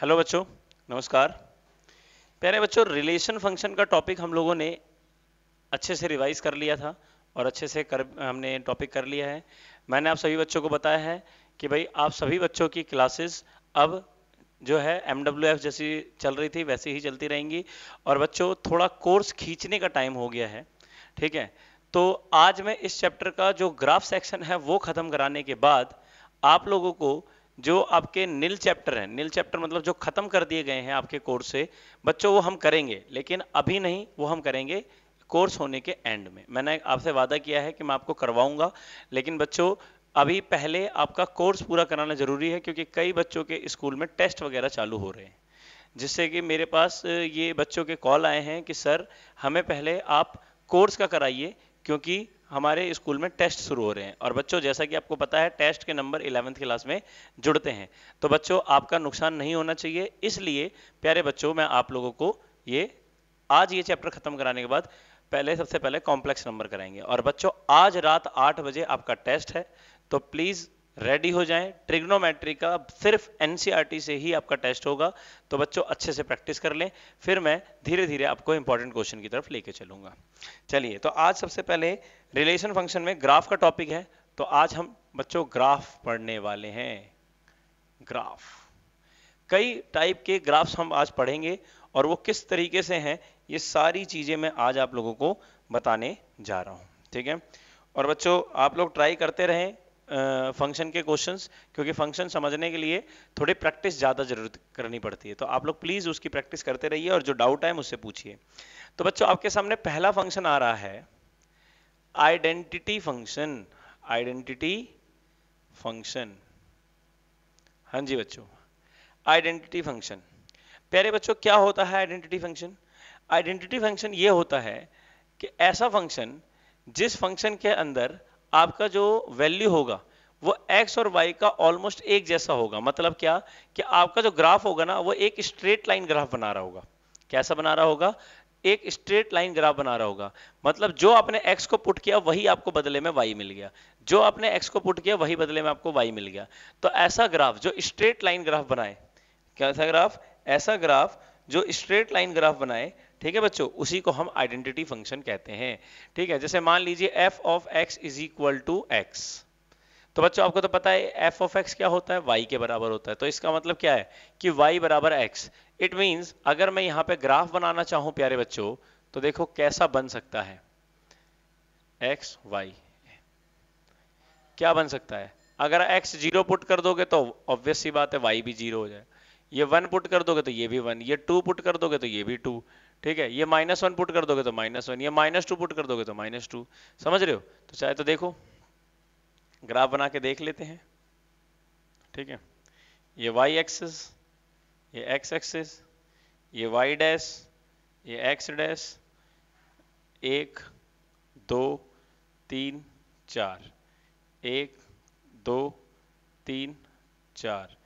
hello बच्चों नमस्कार प्यारे बच्चों रिलेशन फंक्शन का टॉपिक हम लोगों ने अच्छे से रिवाइज कर लिया था और अच्छे से कर हमने टॉपिक कर लिया है मैंने आप सभी बच्चों को बताया है कि भाई आप सभी बच्चों की क्लासेस अब जो है एम जैसी चल रही थी वैसे ही चलती रहेंगी और बच्चों थोड़ा कोर्स खींचने का टाइम हो गया है ठीक है तो आज मैं इस चैप्टर का जो ग्राफ सेक्शन है वो ख़त्म कराने के बाद आप लोगों को जो आपके नील चैप्टर हैं नील चैप्टर मतलब जो खत्म कर दिए गए हैं आपके कोर्स से बच्चों वो हम करेंगे लेकिन अभी नहीं वो हम करेंगे कोर्स होने के एंड में मैंने आपसे वादा किया है कि मैं आपको करवाऊंगा लेकिन बच्चों अभी पहले आपका कोर्स पूरा कराना जरूरी है क्योंकि कई बच्चों के स्कूल में टेस्ट वगैरह चालू हो रहे हैं जिससे कि मेरे पास ये बच्चों के कॉल आए हैं कि सर हमें पहले आप कोर्स का कराइए क्योंकि हमारे स्कूल में टेस्ट शुरू हो रहे हैं और बच्चों जैसा कि आपको पता है टेस्ट के नंबर इलेवंथ क्लास में जुड़ते हैं तो बच्चों आपका नुकसान नहीं होना चाहिए इसलिए प्यारे बच्चों मैं आप लोगों को ये आज ये चैप्टर खत्म कराने के बाद पहले सबसे पहले कॉम्प्लेक्स नंबर कराएंगे और बच्चों आज रात आठ बजे आपका टेस्ट है तो प्लीज़ रेडी हो जाएं ट्रिग्नोमेट्री का सिर्फ एनसीईआरटी e से ही आपका टेस्ट होगा तो बच्चों अच्छे से प्रैक्टिस कर लें फिर मैं धीरे धीरे आपको इंपॉर्टेंट क्वेश्चन की तरफ लेके चलूंगा चलिए तो आज सबसे पहले रिलेशन फंक्शन में ग्राफ का टॉपिक है तो आज हम बच्चों ग्राफ पढ़ने वाले हैं ग्राफ कई टाइप के ग्राफ्स हम आज पढ़ेंगे और वो किस तरीके से हैं ये सारी चीजें मैं आज आप लोगों को बताने जा रहा हूं ठीक है और बच्चों आप लोग ट्राई करते रहें फंक्शन के क्वेश्चंस क्योंकि फंक्शन समझने के लिए थोड़ी प्रैक्टिस ज़्यादा जरूरत करनी पड़ती है तो आप लोग प्लीज़ उसकी प्रैक्टिस करते रहिए और जो डाउट है उससे पूछिए तो बच्चों आपके सामने पहला फंक्शन आ रहा है आइडेंटिटी फंक्शन आइडेंटिटी फंक्शन हाँ जी बच्चों आइडेंटिटी फंक्शन प्यारे बच्चों क्या होता है आइडेंटिटी फंक्शन आइडेंटिटी फंक्शन ये होता है कि ऐसा फंक्शन जिस फंक्शन के अंदर आपका जो वैल्यू होगा वो एक्स और वाई का ऑलमोस्ट एक जैसा होगा मतलब क्या कि आपका जो ग्राफ होगा ना वो एक स्ट्रेट लाइन ग्राफ बना रहा होगा कैसा बना रहा होगा एक स्ट्रेट लाइन ग्राफ बना रहा होगा मतलब जो आपने x को पुट किया वही आपको बदले में y मिल गया जो आपने x को पुट किया वही बदले में आपको y मिल गया तो ऐसा ग्राफ जो स्ट्रेट लाइन ग्राफ बनाए कैसा ग्राफ ऐसा ग्राफ जो स्ट्रेट लाइन ग्राफ बनाए ठीक है बच्चों उसी को हम आइडेंटिटी फंक्शन कहते हैं ठीक है जैसे मान लीजिए F of X is equal to X तो बच्चों आपको तो पता है एफ ऑफ एक्स क्या होता है वाई के बराबर होता है तो इसका मतलब क्या है कि वाई बराबर एक्स इट मीन्स अगर मैं यहाँ पे ग्राफ बनाना चाहूँ प्यारे बच्चों तो देखो कैसा बन सकता है एक्स वाई क्या बन सकता है अगर एक्स जीरो पुट कर दोगे तो ऑब्वियस सी बात है वाई भी जीरो हो जाए ये वन पुट कर दोगे तो ये भी वन ये टू पुट कर दोगे तो ये भी टू ठीक है ये माइनस वन पुट कर दोगे तो माइनस वन ये माइनस टू पुट कर दोगे तो माइनस टू समझ रहे हो तो चाहे तो देखो ग्राफ बना के देख लेते हैं ठीक है ये वाई एक्सेस ये एक्स एक्सेस ये वाई डैश ये एक्स डैश एक दो तीन चार एक दो तीन चार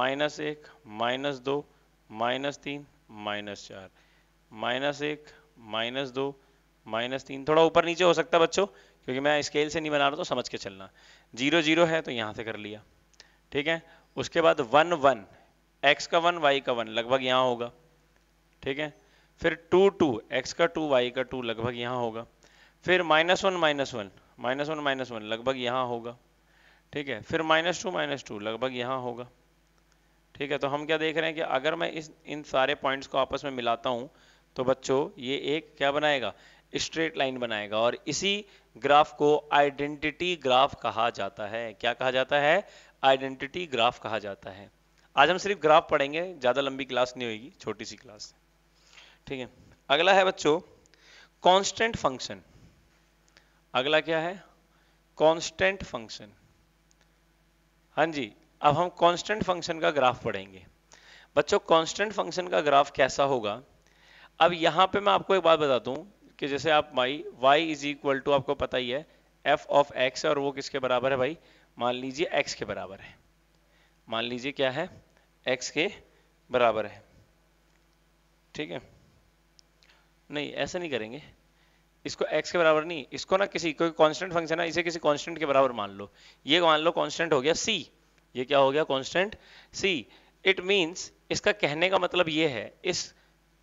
माइनस एक माइनस दो माइनस तीन माइनस चार माइनस एक माइनस दो माइनस तीन थोड़ा ऊपर नीचे हो सकता है बच्चों क्योंकि मैं स्केल से नहीं बना रहा तो समझ के चलना जीरो जीरो है तो यहाँ से कर लिया ठीक है उसके बाद वन वन एक्स का वन वाई का वन लगभग यहाँ होगा ठीक है फिर टू टू एक्स का टू वाई का टू लगभग यहाँ होगा फिर minus one minus one minus one minus one लगभग यहाँ होगा ठीक है फिर माइनस टू माइनस टू लगभग यहाँ होगा ठीक है तो हम क्या देख रहे हैं कि अगर मैं इस इन सारे पॉइंट्स को आपस में मिलाता हूँ तो बच्चों ये एक क्या बनाएगा स्ट्रेट लाइन बनाएगा और इसी ग्राफ को आइडेंटिटी ग्राफ कहा जाता है क्या कहा जाता है आइडेंटिटी ग्राफ कहा जाता है आज हम सिर्फ ग्राफ पढ़ेंगे ज़्यादा लंबी क्लास नहीं होगी छोटी सी क्लास ठीक है अगला है बच्चों कांस्टेंट फंक्शन अगला क्या है कांस्टेंट फंक्शन हाँ जी अब हम कांस्टेंट फंक्शन का ग्राफ पढ़ेंगे बच्चों कांस्टेंट फंक्शन का ग्राफ कैसा होगा अब यहां पे मैं आपको एक बात बता दूँ कि जैसे आप my Y is equal to आपको पता ही है एफ ऑफ एक्स और वो किसके बराबर है भाई मान लीजिए एक्स के बराबर है मान लीजिए क्या है एक्स के बराबर है ठीक है नहीं ऐसा नहीं करेंगे इसको x के बराबर नहीं इसको ना किसी कोई कांस्टेंट फंक्शन है इसे किसी कांस्टेंट के बराबर मान लो ये मान लो कांस्टेंट हो गया c ये क्या हो गया कांस्टेंट c इट मींस इसका कहने का मतलब ये है इस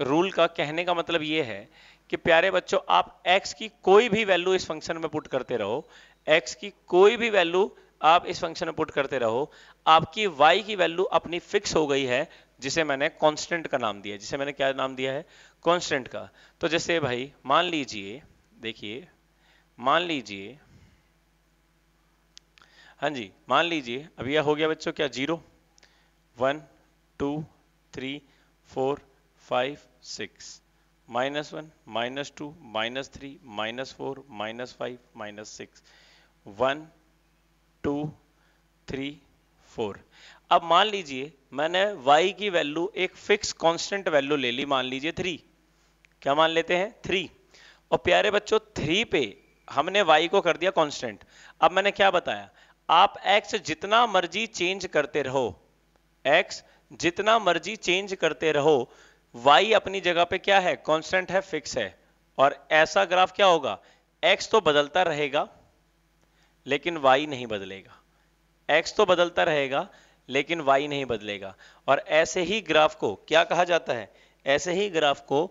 रूल का कहने का मतलब ये है कि प्यारे बच्चों आप x की कोई भी वैल्यू इस फंक्शन में पुट करते रहो x की कोई भी वैल्यू आप इस फंक्शन में पुट करते रहो आपकी y की वैल्यू अपनी फिक्स हो गई है जिसे मैंने कांस्टेंट का नाम दिया जिसे मैंने क्या नाम दिया है कांस्टेंट का तो जैसे भाई मान लीजिए देखिए मान लीजिए हाँ जी मान लीजिए अब यह हो गया बच्चों क्या zero one two three four five six minus one minus two minus three minus four minus five minus six one two three four अब मान लीजिए मैंने y की वैल्यू एक फिक्स कांस्टेंट वैल्यू ले ली मान लीजिए थ्री क्या मान लेते हैं थ्री और प्यारे बच्चों थ्री पे हमने y को कर दिया कांस्टेंट अब मैंने क्या बताया आप x जितना मर्जी चेंज करते रहो x जितना मर्जी चेंज करते रहो वाई अपनी जगह पे क्या है कांस्टेंट है फिक्स है और ऐसा ग्राफ क्या होगा एक्स तो बदलता रहेगा लेकिन वाई नहीं बदलेगा एक्स तो बदलता रहेगा लेकिन वाई नहीं बदलेगा और ऐसे ही ग्राफ को क्या कहा जाता है ऐसे ही ग्राफ को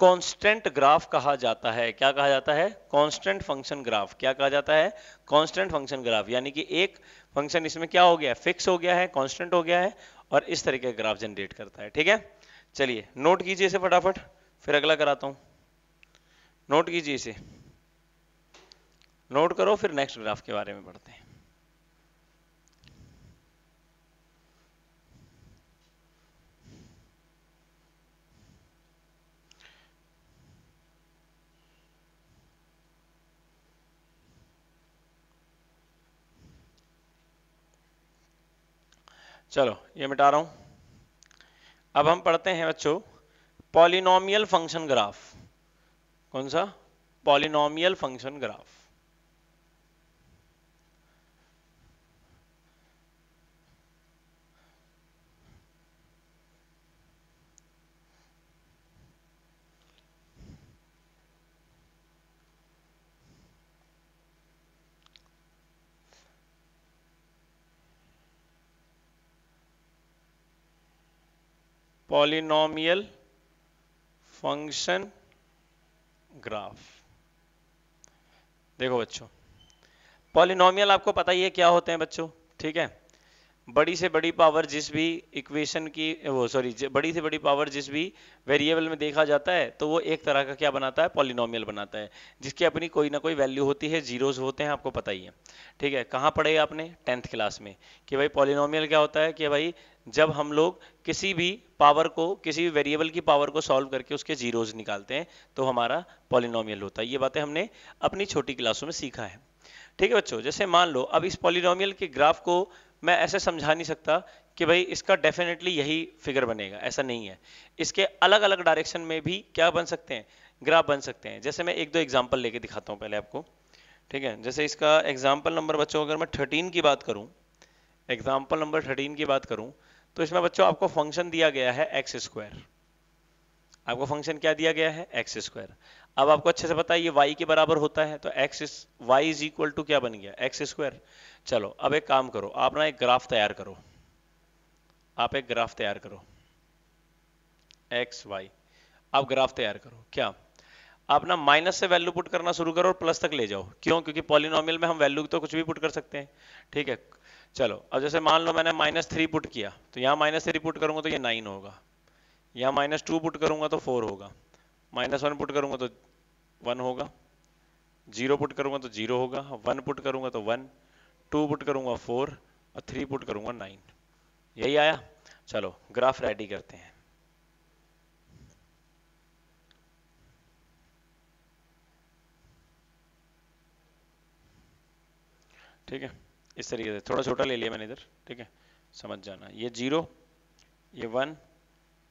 कांस्टेंट ग्राफ कहा जाता है क्या कहा जाता है कांस्टेंट फंक्शन ग्राफ क्या कहा जाता है कांस्टेंट फंक्शन ग्राफ यानी कि एक फंक्शन इसमें क्या हो गया फिक्स हो गया है कांस्टेंट हो गया है और इस तरीके का ग्राफ जनरेट करता है ठीक है चलिए नोट कीजिए इसे फटाफट फिर अगला कराता हूं नोट कीजिए इसे नोट करो फिर नेक्स्ट ग्राफ के बारे में पढ़ते हैं चलो ये मिटा रहा हूं अब हम पढ़ते हैं बच्चों पॉलिनोमियल फंक्शन ग्राफ कौन सा polynomial function graph polynomial function graph देखो बच्चों पॉलिनोमियल आपको पता ही है क्या होते हैं बच्चों ठीक है बड़ी से बड़ी पावर जिस भी इक्वेशन की वो सॉरी बड़ी से बड़ी पावर जिस भी वेरिएबल में देखा जाता है तो वो एक तरह का क्या बनाता है पॉलिनोमियल बनाता है जिसकी अपनी कोई ना कोई वैल्यू होती है जीरोज होते हैं आपको पता ही है ठीक है कहाँ पढ़े आपने टेंथ क्लास में कि भाई पॉलिनोमियल क्या होता है कि भाई जब हम लोग किसी भी पावर को किसी भी वेरिएबल की पावर को सॉल्व करके उसके जीरोज निकालते हैं तो हमारा पॉलिनोमियल होता है ये बातें हमने अपनी छोटी क्लासों में सीखा है ठीक है बच्चों जैसे मान लो अब इस पॉलिनोमियल के ग्राफ को मैं ऐसे समझा नहीं सकता कि भाई इसका डेफिनेटली यही फिगर बनेगा ऐसा नहीं है इसके अलग अलग डायरेक्शन में भी क्या बन सकते हैं ग्राफ बन सकते हैं जैसे मैं एक दो एग्जाम्पल लेके दिखाता हूँ पहले आपको ठीक है जैसे इसका एग्जाम्पल नंबर बच्चों अगर मैं थर्टीन की बात करूँ एग्जाम्पल नंबर थर्टीन की बात करूँ तो इसमें बच्चों आपको फंक्शन दिया गया है एक्स स्क्वायर आपको फंक्शन क्या दिया गया है एक्स स्क्वायर अब आपको अच्छे से पता है ये वाई के बराबर होता है तो X Y is equal to क्या बन गया एक्स स्क्वायर चलो अब एक काम करो आप ना एक ग्राफ तैयार करो आप एक ग्राफ तैयार करो एक्स वाई आप ग्राफ तैयार करो क्या आप ना माइनस से वैल्यू पुट करना शुरू करो और प्लस तक ले जाओ क्यों क्योंकि पॉलिनोमियल में हम वैल्यू तो कुछ भी पुट कर सकते हैं ठीक है चलो अब जैसे मान लो मैंने माइनस थ्री पुट किया तो यहाँ माइनस थ्री पुट करूंगा तो ये नाइन होगा यहाँ माइनस टू पुट करूंगा तो फोर होगा माइनस वन पुट करूंगा तो वन होगा जीरो पुट करूंगा तो जीरो होगा वन पुट करूंगा तो वन टू पुट करूंगा फोर और थ्री पुट करूंगा नाइन यही आया चलो ग्राफ रेडी करते हैं ठीक है इस तरीके से थोड़ा छोटा ले लिया मैंने इधर ठीक है समझ जाना ये जीरो ये वन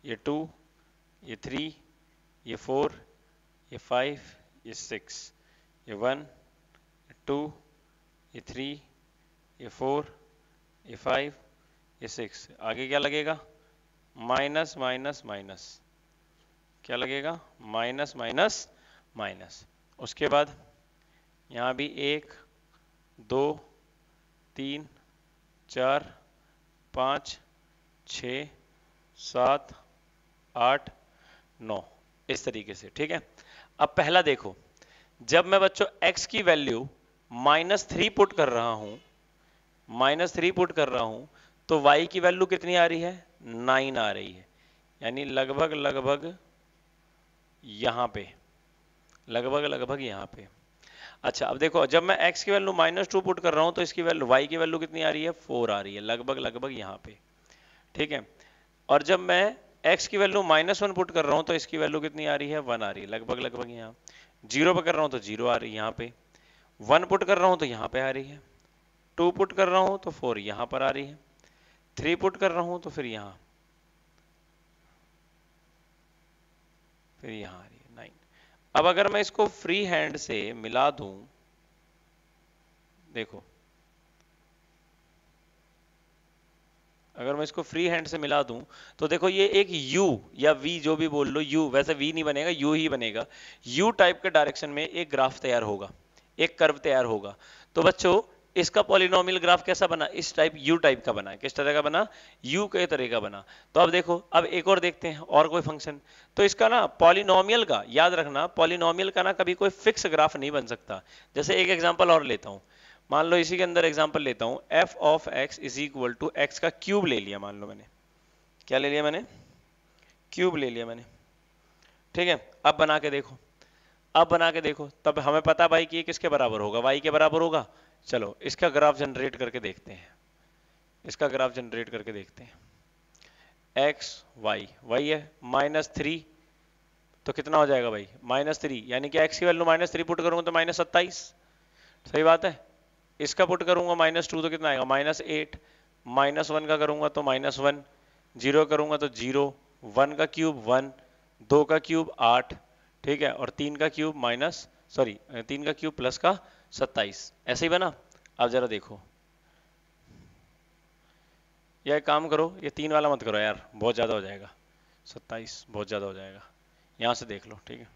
ये टू ये थ्री ये फोर ये फाइव ये सिक्स ये वन टू ये थ्री ये फोर ये फाइव ये सिक्स आगे क्या लगेगा माइनस माइनस माइनस क्या लगेगा माइनस माइनस माइनस उसके बाद यहाँ भी एक दो तीन चार पाँच छ सात आठ नौ इस तरीके से ठीक है अब पहला देखो जब मैं बच्चों x की वैल्यू माइनस थ्री पुट कर रहा हूं माइनस थ्री पुट कर रहा हूं तो वाई की वैल्यू कितनी आ रही है नाइन आ रही है यानी लगभग लगभग यहां पे लगभग लगभग यहां पे अच्छा अब देखो जब मैं एक्स की वैल्यू माइनस टू पुट कर रहा हूं तो इसकी वैल्यू वाई की वैल्यू कितनी आ रही है फोर आ रही है लगभग लगभग यहां पे ठीक है और जब मैं x की वैल्यू माइनस वन पुट कर रहा हूं तो इसकी वैल्यू कितनी आ रही है वन आ रही है लगभग लगभग यहाँ जीरो पे कर रहा हूं तो जीरो आ रही है यहाँ पे वन पुट कर रहा हूं तो यहाँ पे आ रही है टू पुट कर रहा हूं तो फोर यहां पर आ रही है थ्री पुट कर रहा हूं तो फिर यहां फिर यहां आ रही है नाइन अब अगर मैं इसको फ्री हैंड से मिला दूं देखो अगर मैं इसको फ्री हैंड से मिला दूं तो देखो ये एक U या V जो भी बोल लो U वैसे V नहीं बनेगा U ही बनेगा U टाइप के डायरेक्शन में एक ग्राफ तैयार होगा एक कर्व तैयार होगा तो बच्चों इसका पॉलिनोमियल ग्राफ कैसा बना इस टाइप यू टाइप का बना किस तरह का बना यू के तरह का बना तो अब देखो अब एक और देखते हैं और कोई फंक्शन तो इसका ना पॉलिनोमियल का याद रखना पॉलिनोमियल का ना कभी कोई फिक्स ग्राफ नहीं बन सकता जैसे एक एग्जाम्पल और लेता हूँ मान लो इसी के अंदर एग्जाम्पल लेता हूँ F of X is equal to X का क्यूब ले लिया मान लो मैंने क्या ले लिया मैंने क्यूब ले लिया मैंने ठीक है अब बना के देखो अब बना के देखो तब हमें पता भाई कि ये किसके बराबर होगा वाई के बराबर होगा चलो इसका ग्राफ जनरेट करके देखते हैं इसका ग्राफ जनरेट करके देखते हैं एक्स वाई वाई है माइनस थ्री तो कितना हो जाएगा भाई माइनस थ्री यानी कि एक्स की वैल्यू माइनस थ्री पुट करूंगा तो माइनस सत्ताईस सही बात है इसका पुट करूंगा माइनस टू तो कितना आएगा माइनस एट माइनस वन का करूंगा तो माइनस वन जीरो करूंगा तो जीरो वन का क्यूब वन दो का क्यूब आठ ठीक है और तीन का क्यूब माइनस सॉरी तीन का क्यूब प्लस का सत्ताईस ऐसे ही बना आप जरा देखो या काम करो ये तीन वाला मत करो यार बहुत ज़्यादा हो जाएगा सत्ताईस बहुत ज़्यादा हो जाएगा यहां से देख लो ठीक है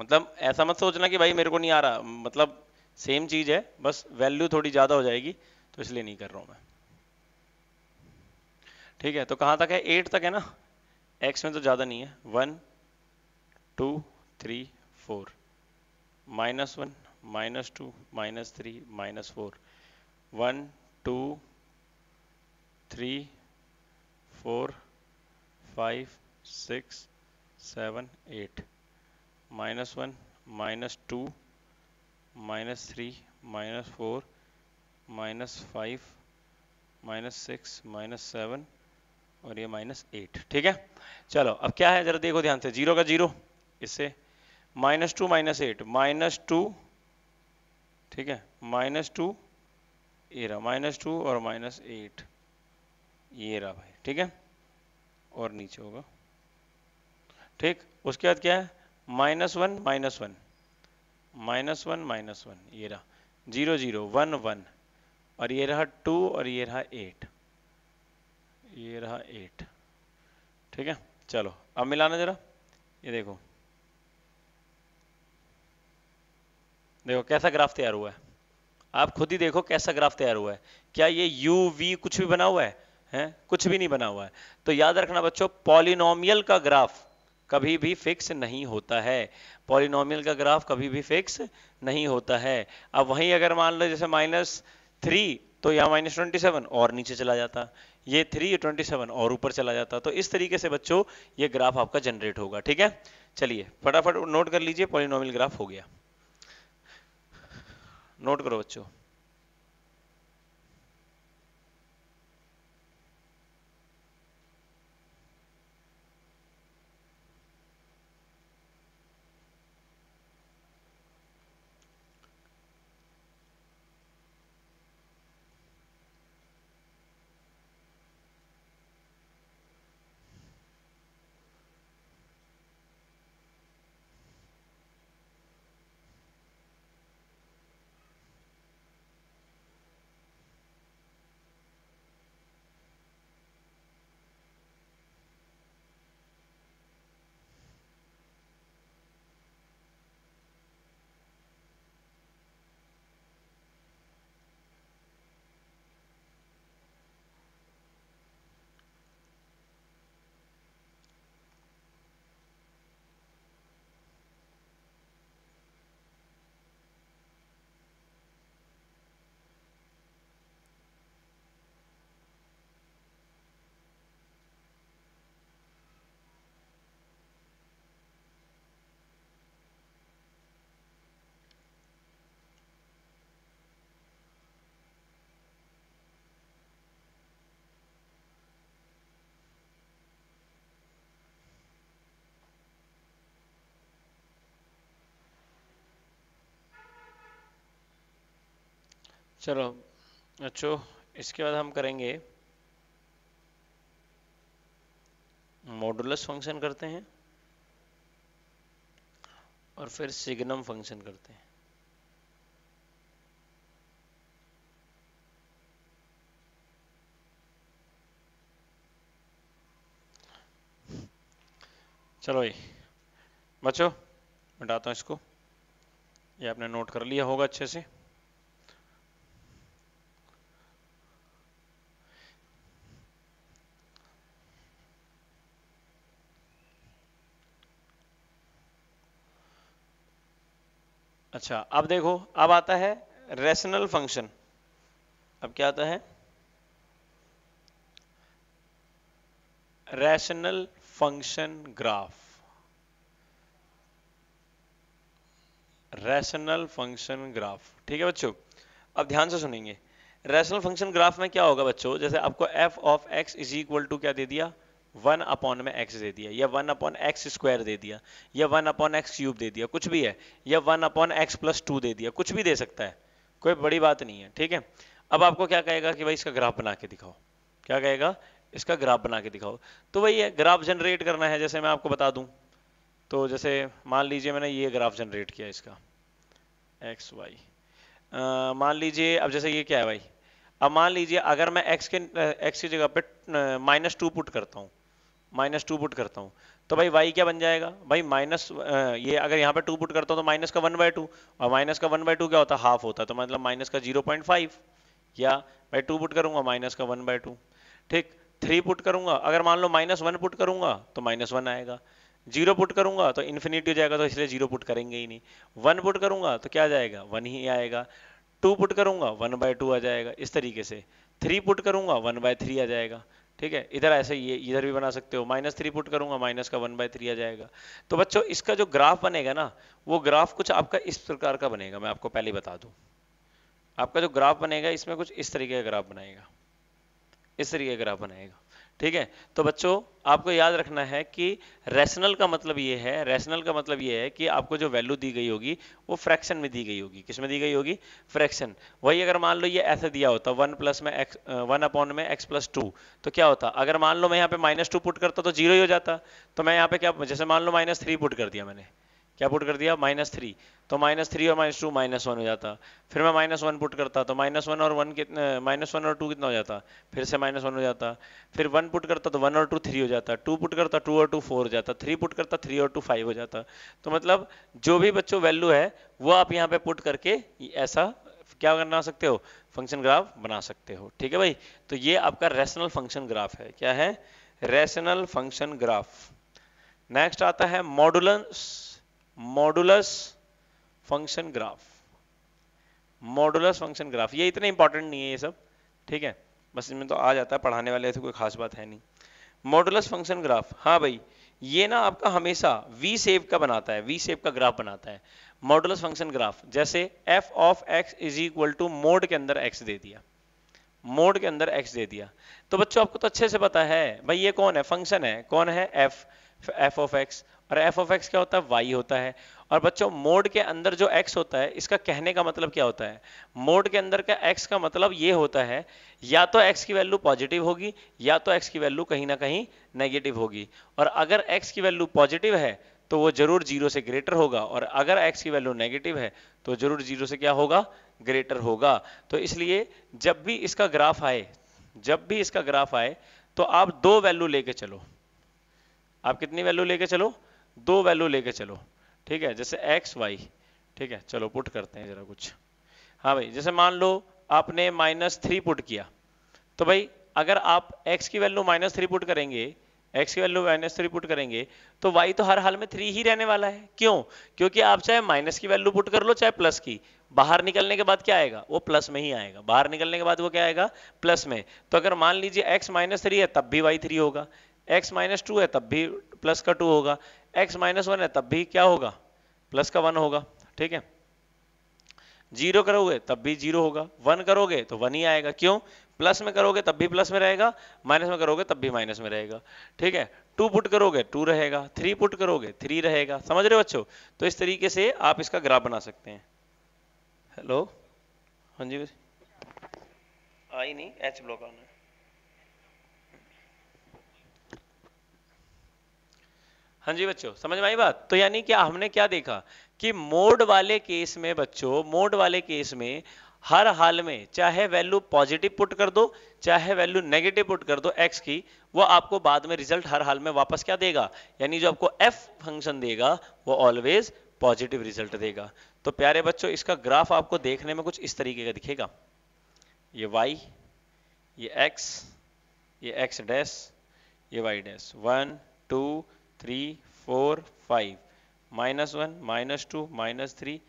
मतलब ऐसा मत सोचना कि भाई मेरे को नहीं आ रहा मतलब सेम चीज़ है बस वैल्यू थोड़ी ज़्यादा हो जाएगी तो इसलिए नहीं कर रहा हूं मैं ठीक है तो कहां तक है एट तक है ना एक्स में तो ज़्यादा नहीं है one two three four minus one minus two minus three minus four one two three four five six seven eight minus one minus two minus three minus four minus five minus six minus seven और ये minus eight ठीक है चलो अब क्या है जरा देखो ध्यान से जीरो का जीरो इससे minus two minus eight minus two ठीक है माइनस टू ये रहा माइनस टू और माइनस एट ये रहा भाई ठीक है और नीचे होगा ठीक उसके बाद क्या है minus one minus one minus one minus one ये रहा जीरो जीरो वन वन और ये रहा टू और ये रहा एट ये रहा एट ठीक है चलो अब मिलाना जरा ये देखो देखो कैसा ग्राफ तैयार हुआ है आप खुद ही देखो कैसा ग्राफ तैयार हुआ है क्या ये यू वी कुछ भी बना हुआ है हैं कुछ भी नहीं बना हुआ है तो याद रखना बच्चों पॉलिनोमियल का ग्राफ कभी भी फिक्स नहीं होता है पॉलिनोमियल का ग्राफ कभी भी फिक्स नहीं होता है अब वहीं अगर मान लो जैसे माइनस थ्री तो यहाँ माइनस ट्वेंटी सेवन और नीचे चला जाता ये थ्री ट्वेंटी सेवन और ऊपर चला जाता तो इस तरीके से बच्चों ये ग्राफ आपका जनरेट होगा ठीक है चलिए फटाफट नोट कर लीजिए पॉलिनोमियल ग्राफ हो गया नोट करो बच्चों चलो अच्छो इसके बाद हम करेंगे मॉडुलस फंक्शन करते हैं और फिर सिग्नम फंक्शन करते हैं चलो ये बच्चों मिटाता हूँ इसको ये आपने नोट कर लिया होगा अच्छे से अच्छा अब देखो अब आता है रेशनल फंक्शन अब क्या आता है rational function graph rational function graph ठीक है बच्चों अब ध्यान से सुनेंगे रैशनल फंक्शन ग्राफ में क्या होगा बच्चों जैसे आपको F of X is equal to क्या दे दिया वन अपॉन में एक्स दे दिया या वन अपॉन एक्स स्क्वायर दे दिया या वन अपॉन एक्स क्यूब दे दिया कुछ भी है या one upon X plus two दे दिया कुछ भी दे सकता है कोई बड़ी बात नहीं है ठीक है अब आपको क्या कहेगा कि भाई इसका ग्राफ बना के दिखाओ क्या कहेगा इसका ग्राफ बना के दिखाओ तो वही है ग्राफ जनरेट करना है जैसे मैं आपको बता दूं तो जैसे मान लीजिए मैंने ये ग्राफ जनरेट किया इसका एक्स वाई मान लीजिए अब जैसे ये क्या है भाई अब मान लीजिए अगर मैं एक्स के एक्स की जगह पे माइनस टू पुट करता हूँ माइनस टू पुट करता हूँ तो भाई वाई क्या बन जाएगा भाई माइनस ये अगर यहाँ पे टू पुट करता हूँ तो माइनस का वन बाय टू और माइनस का वन बाय टू क्या होता है हाफ होता है तो मतलब माइनस का जीरो पॉइंट फाइव या भाई टू पुट करूंगा माइनस का वन बाय टू ठीक थ्री पुट करूंगा अगर मान लो माइनस वन पुट करूंगा तो माइनस वन आएगा जीरो पुट करूंगा तो इन्फिनिटी हो जाएगा तो इसलिए जीरो पुट करेंगे ही नहीं वन पुट करूंगा तो क्या जाएगा वन ही आएगा टू पुट करूंगा वन बाय टू आ जाएगा इस तरीके से थ्री पुट करूंगा वन बाय थ्री आ जाएगा ठीक है इधर ऐसे ये इधर भी बना सकते हो माइनस थ्री पुट करूंगा माइनस का वन बाय थ्री आ जाएगा तो बच्चों इसका जो ग्राफ बनेगा ना वो ग्राफ कुछ आपका इस प्रकार का बनेगा मैं आपको पहले बता दूं आपका जो ग्राफ बनेगा इसमें कुछ इस तरीके का ग्राफ बनाएगा इस तरीके का ग्राफ बनाएगा ठीक है तो बच्चों आपको याद रखना है कि रैशनल का मतलब ये है रैशनल का मतलब ये है कि आपको जो वैल्यू दी गई होगी वो फ्रैक्शन में दी गई होगी किसमें दी गई होगी फ्रैक्शन वही अगर मान लो ये ऐसे दिया होता वन प्लस में एक्स वन अपॉन में एक्स प्लस टू तो क्या होता अगर मान लो मैं यहाँ पे माइनस टू पुट करता तो जीरो ही हो जाता तो मैं यहाँ पे क्या जैसे मान लो माइनस थ्री पुट कर दिया मैंने क्या पुट कर दिया माइनस थ्री तो माइनस थ्री और माइनस टू माइनस वन हो जाता फिर मैं माइनस वन पुट करता तो माइनस वन और वन कितना माइनस वन और टू कितना हो जाता फिर से माइनस वन हो जाता फिर वन पुट करता तो वन और टू थ्री हो जाता टू पुट करता टू और टू फोर हो जाता थ्री पुट करता थ्री और टू फाइव हो जाता तो मतलब जो भी बच्चों वैल्यू है वो आप यहाँ पे पुट करके ऐसा क्या करना सकते हो फंक्शन ग्राफ बना सकते हो ठीक है भाई तो ये आपका रेशनल फंक्शन ग्राफ है क्या है रेशनल फंक्शन ग्राफ नेक्स्ट आता है modulus modulus function graph modulus function graph ये इतने इंपॉर्टेंट नहीं है ये सब ठीक है बस इसमें तो आ जाता है पढ़ाने वाले तो कोई खास बात है नहीं मॉडुलस फंक्शन ग्राफ हाँ भाई ये ना आपका हमेशा वी सेव का बनाता है वी सेव का ग्राफ बनाता है मॉडुलस फंक्शन ग्राफ जैसे F of X is equal to mod के अंदर एक्स दे दिया मोड के अंदर एक्स दे दिया तो बच्चों आपको तो अच्छे से पता है भाई ये कौन है फंक्शन है कौन है एफ एफ ऑफ एक्स और एफ ऑफ एक्स क्या होता है वाई होता है और बच्चों मोड के अंदर जो एक्स होता है इसका कहने का मतलब क्या होता है मोड के अंदर का एक्स का मतलब ये होता है या तो एक्स की वैल्यू पॉजिटिव होगी या तो एक्स की वैल्यू कहीं ना कहीं नेगेटिव होगी और अगर एक्स की वैल्यू पॉजिटिव है तो वो जरूर जीरो से ग्रेटर होगा और अगर एक्स की वैल्यू नेगेटिव है तो जरूर जीरो से क्या होगा ग्रेटर होगा तो इसलिए जब भी इसका ग्राफ आए जब भी इसका ग्राफ आए तो आप दो वैल्यू लेके चलो आप कितनी वैल्यू लेके चलो दो वैल्यू लेके चलो ठीक है जैसे एक्स वाई ठीक है चलो पुट करते हैं जरा कुछ हाँ भाई जैसे मान लो आपने माइनस थ्री पुट किया तो भाई अगर आप x की वैल्यू माइनस थ्री पुट करेंगे x की वैल्यू माइनस थ्री पुट करेंगे तो y तो हर हाल में थ्री ही रहने वाला है क्यों क्योंकि आप चाहे माइनस की वैल्यू पुट कर लो चाहे प्लस की बाहर निकलने के बाद क्या आएगा वो प्लस में ही आएगा बाहर निकलने के बाद वो क्या आएगा प्लस में तो अगर मान लीजिए x माइनस थ्री है तब भी y थ्री होगा x माइनस टू है तब भी प्लस का टू होगा एक्स माइनस वन है तब भी क्या होगा प्लस का वन होगा ठीक है जीरो करोगे तब भी जीरो होगा वन करोगे तो वन ही आएगा क्यों प्लस में करोगे तब भी प्लस में रहेगा माइनस में करोगे तब भी माइनस में रहेगा ठीक है टू पुट करोगे टू रहेगा थ्री पुट करोगे थ्री रहेगा समझ रहे हो बच्चों तो इस तरीके से आप इसका ग्राफ बना सकते हैं हेलो हाँ जी आई नहीं एच ब्लॉक आना हाँ जी बच्चों समझ में आई बात तो यानी क्या हमने क्या देखा कि मोड वाले केस में बच्चों मोड वाले केस में हर हाल में चाहे वैल्यू पॉजिटिव पुट कर दो चाहे वैल्यू नेगेटिव पुट कर दो एक्स की वो आपको बाद में रिजल्ट हर हाल में वापस क्या देगा यानी जो आपको एफ फंक्शन देगा वो ऑलवेज पॉजिटिव रिजल्ट देगा तो प्यारे बच्चों इसका ग्राफ आपको देखने में कुछ इस तरीके का दिखेगा ये वाई ये एक्स ये एक्स डैश ये Y dash one two three four five minus one minus two minus three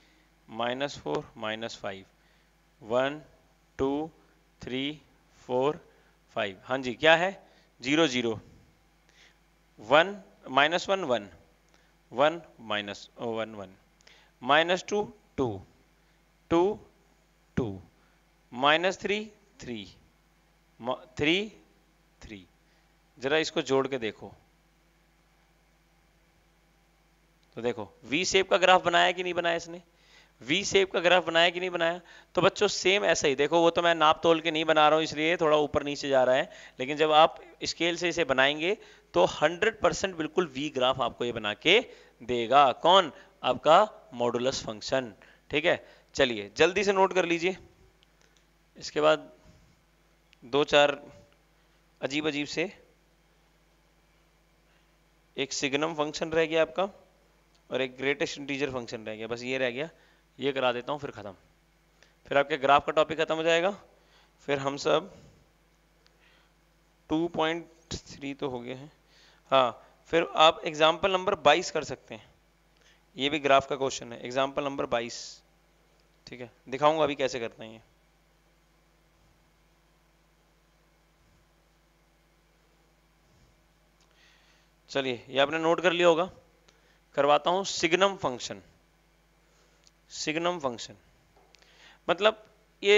minus four minus five one two three four five हाँ जी क्या है zero zero one minus one one one minus one one minus two two two two minus three three three three जरा इसको जोड़ के देखो तो देखो वी सेप का ग्राफ बनाया कि नहीं बनाया इसने वी सेप का ग्राफ बनाया कि नहीं बनाया तो बच्चों सेम ऐसा ही देखो वो तो मैं नाप तोल के नहीं बना रहा हूँ इसलिए थोड़ा ऊपर नीचे जा रहा है लेकिन जब आप स्केल से इसे बनाएंगे तो 100 परसेंट बिल्कुल वी ग्राफ आपको ये बना के देगा कौन आपका मॉडुलस फंक्शन ठीक है चलिए जल्दी से नोट कर लीजिए इसके बाद दो चार अजीब अजीब से एक सिग्नम फंक्शन रह गया आपका और एक ग्रेटेस्ट इंटीजर फंक्शन रह गया बस ये रह गया ये करा देता हूँ फिर ख़त्म फिर आपके ग्राफ का टॉपिक ख़त्म हो जाएगा फिर हम सब 2.3 तो हो गए हैं हाँ फिर आप एग्जाम्पल नंबर 22 कर सकते हैं ये भी ग्राफ का क्वेश्चन है एग्जाम्पल नंबर 22 ठीक है दिखाऊंगा अभी कैसे करते हैं ये चलिए ये आपने नोट कर लिया होगा करवाता हूं सिग्नम फंक्शन सिग्नम फंक्शन मतलब ये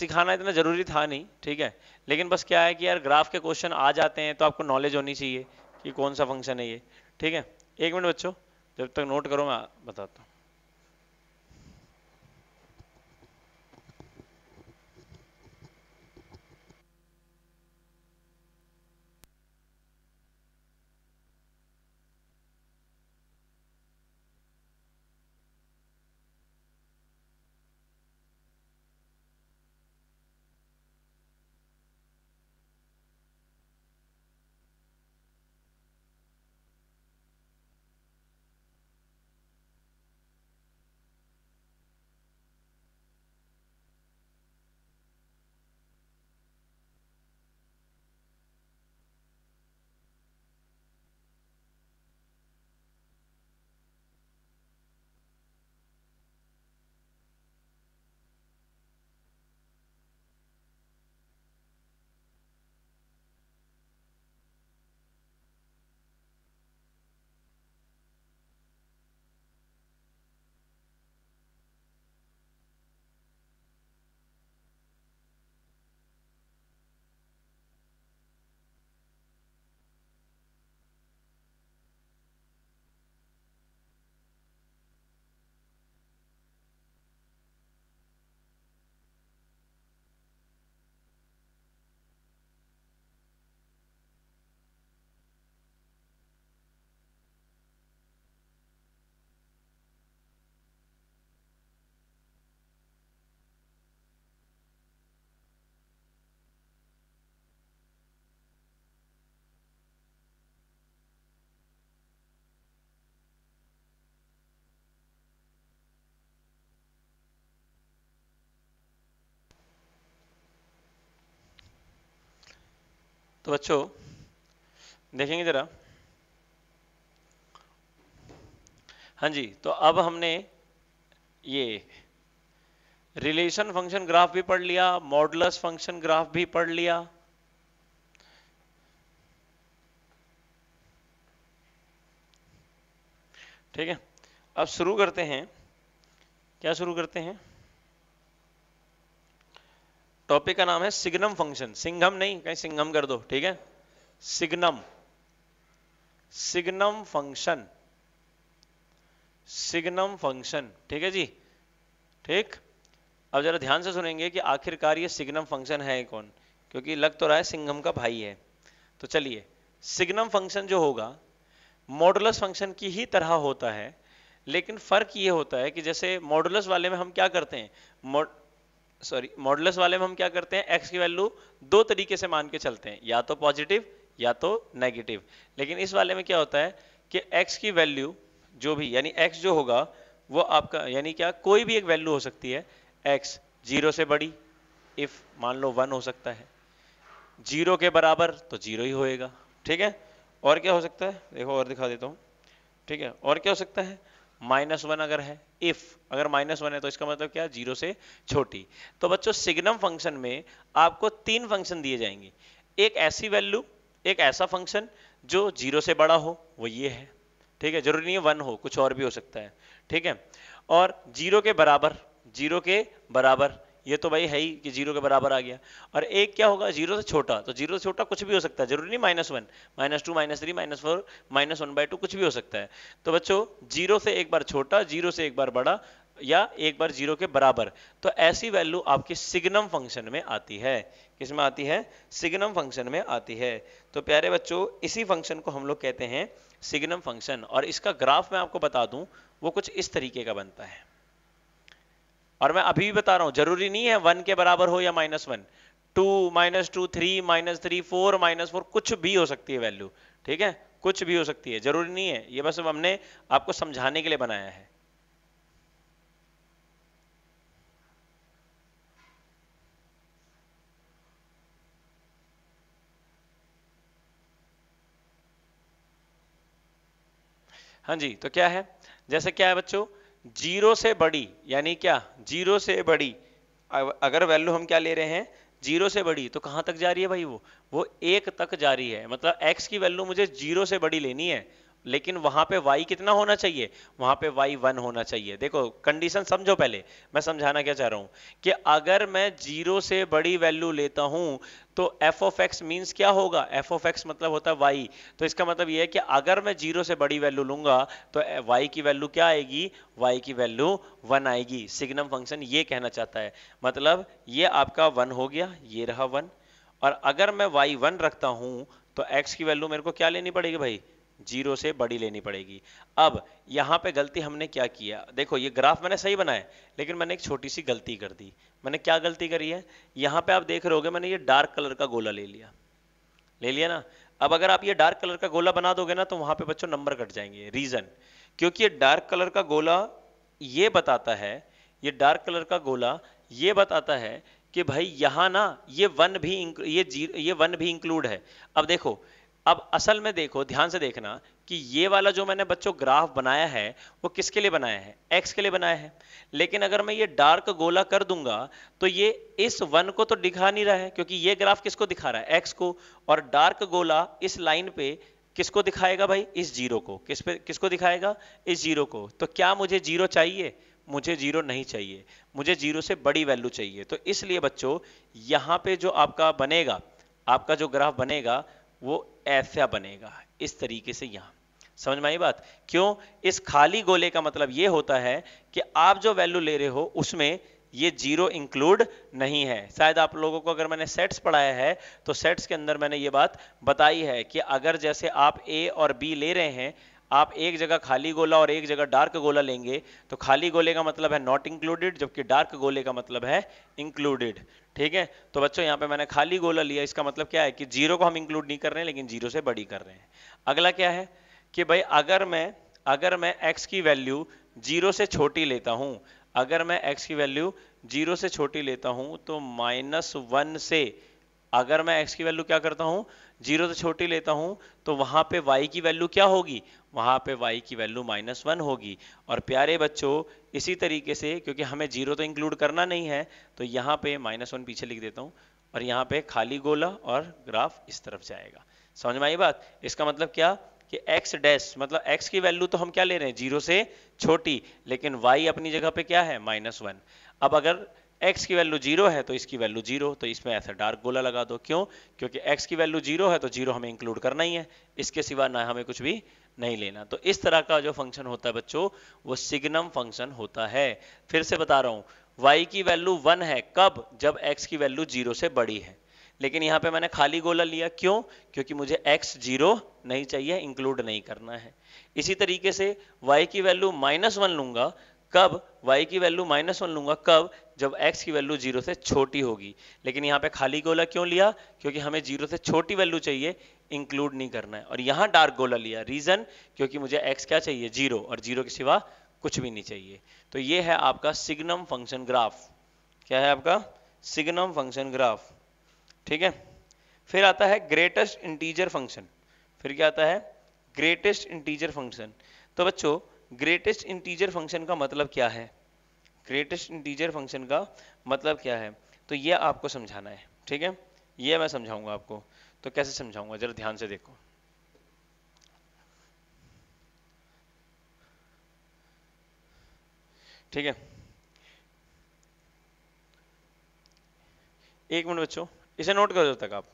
सिखाना इतना ज़रूरी था नहीं ठीक है लेकिन बस क्या है कि यार ग्राफ के क्वेश्चन आ जाते हैं तो आपको नॉलेज होनी चाहिए कि कौन सा फंक्शन है ये ठीक है एक मिनट बच्चों जब तक नोट करो मैं बताता हूँ तो बच्चों देखेंगे ज़रा हाँ जी तो अब हमने ये रिलेशन फंक्शन ग्राफ भी पढ़ लिया मॉडलस फंक्शन ग्राफ भी पढ़ लिया ठीक है अब शुरू करते हैं क्या शुरू करते हैं टॉपिक का नाम है सिग्नम फंक्शन सिंघम नहीं कहीं सिंघम कर दो ठीक है signum signum function signum function ठीक है जी ठीक अब जरा ध्यान से सुनेंगे कि आखिरकार ये सिग्नम फंक्शन है कौन क्योंकि लग तो रहा है सिंघम का भाई है तो चलिए सिग्नम फंक्शन जो होगा मॉडुलस फंक्शन की ही तरह होता है लेकिन फर्क ये होता है कि जैसे मॉडुलस वाले में हम क्या करते हैं सॉरी मॉडलस वाले में हम क्या करते हैं एक्स की वैल्यू दो तरीके से मान के चलते हैं या तो पॉजिटिव या तो नेगेटिव लेकिन इस वाले में क्या होता है कि एक्स की वैल्यू जो भी यानी एक्स जो होगा वो आपका यानी क्या कोई भी एक वैल्यू हो सकती है एक्स जीरो से बड़ी इफ मान लो वन हो सकता है जीरो के बराबर तो जीरो ही होएगा ठीक है और क्या हो सकता है देखो और दिखा देता हूँ ठीक है और क्या हो सकता है माइनस वन अगर है इफ अगर माइनस वन है तो इसका मतलब क्या जीरो से छोटी तो बच्चों सिग्नम फंक्शन में आपको तीन फंक्शन दिए जाएंगे एक ऐसी वैल्यू एक ऐसा फंक्शन जो जीरो से बड़ा हो वो ये है ठीक है जरूरी नहीं है वन हो कुछ और भी हो सकता है ठीक है और जीरो के बराबर जीरो के बराबर ये तो भाई है ही कि जीरो के बराबर आ गया और एक क्या होगा जीरो से छोटा तो जीरो से छोटा कुछ भी हो सकता है जरूरी नहीं minus one minus two minus three minus four minus one by two कुछ भी हो सकता है तो बच्चों जीरो से एक बार छोटा जीरो से एक बार बड़ा या एक बार जीरो के बराबर तो ऐसी वैल्यू आपके सिग्नम फंक्शन में आती है किसमें आती है सिग्नम फंक्शन में आती है तो प्यारे बच्चों इसी फंक्शन को हम लोग कहते हैं सिग्नम फंक्शन और इसका ग्राफ मैं आपको बता दूं वो कुछ इस तरीके का बनता है और मैं अभी भी बता रहा हूं जरूरी नहीं है वन के बराबर हो या minus one two minus two three minus three four minus four कुछ भी हो सकती है वैल्यू ठीक है कुछ भी हो सकती है जरूरी नहीं है ये बस हमने आपको समझाने के लिए बनाया है हाँ जी तो क्या है जैसे क्या है बच्चों जीरो से बड़ी यानी क्या जीरो से बड़ी अगर वैल्यू हम क्या ले रहे हैं जीरो से बड़ी तो कहां तक जा रही है भाई वो वो एक तक जा रही है मतलब एक्स की वैल्यू मुझे जीरो से बड़ी लेनी है लेकिन वहां पे y कितना होना चाहिए वहां पे y वन होना चाहिए देखो कंडीशन समझो पहले मैं समझाना क्या चाह रहा हूं कि अगर मैं जीरो से बड़ी वैल्यू लेता हूं तो एफ ऑफ एक्स मीन्स क्या होगा एफ ऑफ एक्स मतलब होता है वाई तो इसका मतलब यह है कि अगर मैं जीरो से बड़ी वैल्यू लूंगा तो वाई की वैल्यू क्या आएगी वाई की वैल्यू वन आएगी सिग्नम फंक्शन ये कहना चाहता है मतलब ये आपका वन हो गया ये रहा वन और अगर मैं वाई वन रखता हूं तो एक्स की वैल्यू मेरे को क्या लेनी पड़ेगी भाई जीरो से बड़ी लेनी पड़ेगी अब यहाँ पे गलती हमने क्या किया देखो ये ग्राफ मैंने सही बनाया लेकिन मैंने एक छोटी सी गलती कर दी मैंने क्या गलती करी है यहाँ पे आप देख रहे हो मैंने ये डार्क कलर का गोला ले लिया ले लिया ना अब अगर आप ये डार्क कलर का गोला बना दोगे ना तो वहां पे बच्चों नंबर कट जाएंगे रीजन क्योंकि ये डार्क कलर का गोला ये बताता है ये डार्क कलर का गोला ये बताता है कि भाई यहाँ ना ये वन भी ये जीरो ये वन भी इंक्लूड है अब देखो अब असल में देखो ध्यान से देखना कि ये वाला जो मैंने बच्चों ग्राफ बनाया है वो किसके लिए बनाया है एक्स के लिए बनाया है लेकिन अगर मैं ये डार्क गोला कर दूंगा तो ये इस वन को तो दिखा नहीं रहा है क्योंकि ये ग्राफ किसको दिखा रहा है एक्स को और डार्क गोला इस लाइन पे किसको दिखाएगा भाई इस जीरो को किस पे किसको दिखाएगा इस जीरो को तो क्या मुझे जीरो चाहिए मुझे जीरो नहीं चाहिए मुझे जीरो से बड़ी वैल्यू चाहिए तो इसलिए बच्चों यहाँ पे जो आपका बनेगा आपका जो ग्राफ बनेगा वो ऐसा बनेगा इस तरीके से यहां समझ में आई बात क्यों इस खाली गोले का मतलब ये होता है कि आप जो वैल्यू ले रहे हो उसमें ये जीरो इंक्लूड नहीं है शायद आप लोगों को अगर मैंने सेट्स पढ़ाया है तो सेट्स के अंदर मैंने ये बात बताई है कि अगर जैसे आप ए और बी ले रहे हैं आप एक जगह खाली गोला और एक जगह डार्क गोला लेंगे तो खाली गोले का मतलब है नॉट इंक्लूडेड जबकि डार्क गोले का मतलब है इंक्लूडेड ठीक है तो बच्चों यहाँ पे मैंने खाली गोला लिया इसका मतलब क्या है कि जीरो को हम इंक्लूड नहीं कर रहे हैं लेकिन जीरो से बड़ी कर रहे हैं अगला क्या है कि भाई अगर मैं अगर मैं एक्स की वैल्यू जीरो से छोटी लेता हूँ अगर मैं एक्स की वैल्यू जीरो से छोटी लेता हूँ तो माइनस वन से अगर मैं एक्स की वैल्यू क्या करता हूँ जीरो से छोटी लेता हूं तो वहां पे y की वैल्यू क्या होगी वहां पे y की वैल्यू माइनस वन होगी और प्यारे बच्चों इसी तरीके से क्योंकि हमें जीरो तो इंक्लूड करना नहीं है तो यहाँ पे माइनस वन पीछे लिख देता हूँ और यहाँ पे खाली गोला और ग्राफ इस तरफ जाएगा समझ में आई बात इसका मतलब क्या कि x डैश मतलब x की वैल्यू तो हम क्या ले रहे हैं जीरो से छोटी लेकिन y अपनी जगह पे क्या है माइनस वन अब अगर x की वैल्यू जीरो है तो इसकी वैल्यू जीरो तो इसमें ऐसा डार्क गोला लगा दो क्यों क्योंकि x की वैल्यू जीरो है तो जीरो हमें इंक्लूड करना ही है इसके सिवा ना हमें कुछ भी नहीं लेना तो इस तरह का जो फंक्शन होता है बच्चों वो सिग्नम फंक्शन होता है फिर से बता रहा हूं वाई की वैल्यू वन है कब जब एक्स की वैल्यू जीरो से बड़ी है लेकिन यहाँ पे मैंने खाली गोला लिया क्यों क्योंकि मुझे x जीरो नहीं चाहिए इंक्लूड नहीं करना है इसी तरीके से y की वैल्यू माइनस वन लूंगा कब y की वैल्यू माइनस वन लूंगा कब जब x की वैल्यू जीरो से छोटी होगी लेकिन यहाँ पे खाली गोला क्यों लिया क्योंकि हमें जीरो से छोटी वैल्यू चाहिए इंक्लूड नहीं करना है और यहाँ डार्क गोला लिया रीजन क्योंकि मुझे x क्या चाहिए जीरो और जीरो के सिवा कुछ भी नहीं चाहिए तो ये है आपका सिग्नम फंक्शन ग्राफ क्या है आपका सिग्नम फंक्शन ग्राफ ठीक है फिर आता है ग्रेटेस्ट इंटीजर फंक्शन फिर क्या आता है ग्रेटेस्ट इंटीजर फंक्शन तो बच्चों ग्रेटेस्ट इंटीजर फंक्शन का मतलब क्या है ग्रेटेस्ट इंटीजर फंक्शन का मतलब क्या है तो ये आपको समझाना है ठीक है ये मैं समझाऊंगा आपको तो कैसे समझाऊंगा जरा ध्यान से देखो ठीक है एक मिनट बच्चों इसे नोट कर दो तक आप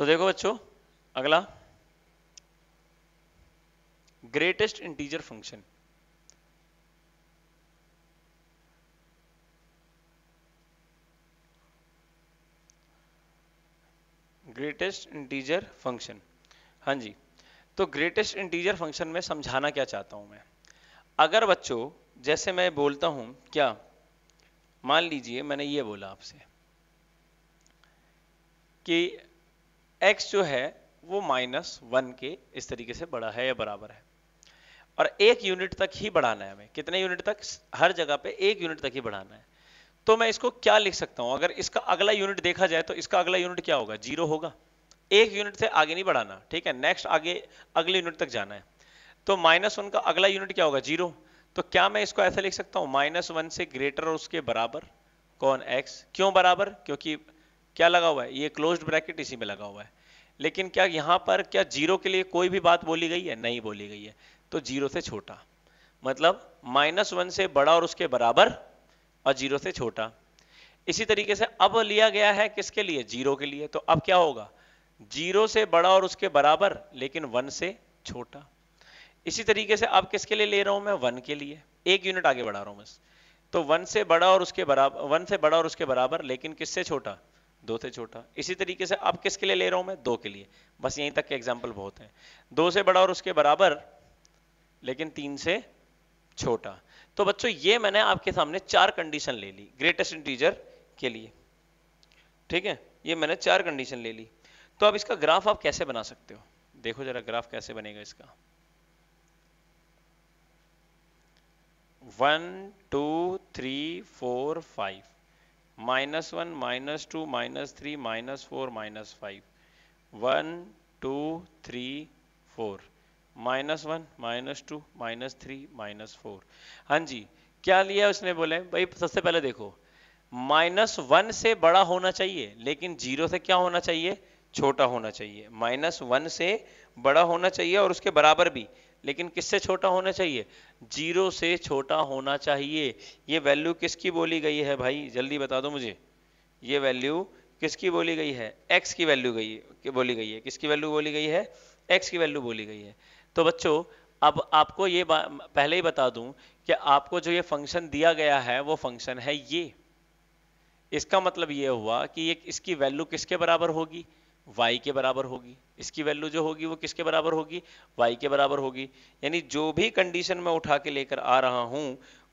तो देखो बच्चों अगला greatest integer function greatest integer function हाँ जी तो ग्रेटेस्ट इंटीजर फंक्शन में समझाना क्या चाहता हूं मैं अगर बच्चों जैसे मैं बोलता हूं क्या मान लीजिए मैंने ये बोला आपसे कि x जो है वो माइनस वन के इस तरीके से बड़ा है या बराबर है और एक यूनिट तक ही बढ़ाना है हमें कितने यूनिट तक हर जगह पे एक यूनिट तक ही बढ़ाना है तो मैं इसको क्या लिख सकता हूं अगर इसका अगला यूनिट देखा जाए तो इसका अगला यूनिट क्या होगा जीरो होगा एक यूनिट से आगे नहीं बढ़ाना ठीक है नेक्स्ट आगे अगले यूनिट तक जाना है तो माइनस वन का अगला यूनिट क्या होगा जीरो तो क्या मैं इसको ऐसा लिख सकता हूं माइनस वन से ग्रेटर और उसके बराबर कौन एक्स क्यों बराबर क्योंकि क्या लगा हुआ है ये क्लोज ब्रैकेट इसी में लगा हुआ है लेकिन क्या यहां पर क्या जीरो के लिए कोई भी बात बोली गई है नहीं बोली गई है तो जीरो से छोटा मतलब माइनस वन से बड़ा और उसके बराबर और जीरो से छोटा इसी तरीके से अब लिया गया है किसके लिए जीरो के लिए तो अब क्या होगा जीरो से बड़ा और उसके बराबर लेकिन वन से छोटा इसी तरीके से अब किसके लिए ले रहा हूं मैं वन के लिए एक यूनिट आगे बढ़ा रहा हूं बस तो वन से बड़ा और उसके बराबर वन से बड़ा और उसके बराबर लेकिन किससे छोटा दो से छोटा इसी तरीके से अब किसके लिए ले रहा हूं मैं दो के लिए बस यहीं तक के एग्जाम्पल बहुत हैं दो से बड़ा और उसके बराबर लेकिन तीन से छोटा तो बच्चों ये मैंने आपके सामने चार कंडीशन ले ली ग्रेटेस्ट इंटीजर के लिए ठीक है ये मैंने चार कंडीशन ले ली तो अब इसका ग्राफ आप कैसे बना सकते हो देखो जरा ग्राफ कैसे बनेगा इसका one two three four five minus one minus two minus three minus four minus five one two three four minus one minus two minus three minus four हाँ जी क्या लिया उसने बोले भाई सबसे पहले देखो माइनस वन से बड़ा होना चाहिए लेकिन जीरो से क्या होना चाहिए छोटा होना चाहिए माइनस वन से बड़ा होना चाहिए और उसके बराबर भी लेकिन किससे छोटा होना चाहिए जीरो से छोटा होना चाहिए ये वैल्यू किसकी बोली गई है भाई जल्दी बता दो मुझे ये वैल्यू किसकी बोली गई है एक्स की वैल्यू गई की बोली गई है किसकी वैल्यू बोली गई है एक्स की वैल्यू बोली गई है तो बच्चों अब आपको ये पहले ही बता दूं कि आपको जो ये फंक्शन दिया गया है वो फंक्शन है ये इसका मतलब ये हुआ कि ये इसकी वैल्यू किसके बराबर होगी y के बराबर होगी इसकी वैल्यू जो होगी वो किसके बराबर होगी y के बराबर होगी यानी जो भी कंडीशन मैं उठा के लेकर आ रहा हूँ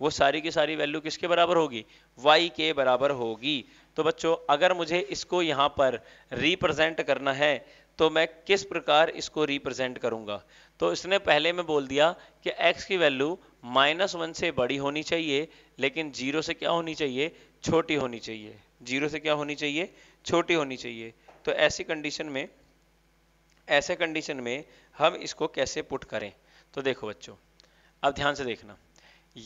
वो सारी की सारी वैल्यू किसके बराबर होगी y के बराबर होगी तो बच्चों अगर मुझे इसको यहाँ पर रिप्रेजेंट करना है तो मैं किस प्रकार इसको रिप्रेजेंट करूंगा तो इसने पहले में बोल दिया कि x की वैल्यू माइनस वन से बड़ी होनी चाहिए लेकिन जीरो से क्या होनी चाहिए छोटी होनी चाहिए जीरो से क्या होनी चाहिए छोटी होनी चाहिए तो ऐसी कंडीशन में ऐसे कंडीशन में हम इसको कैसे पुट करें तो देखो बच्चों अब ध्यान से देखना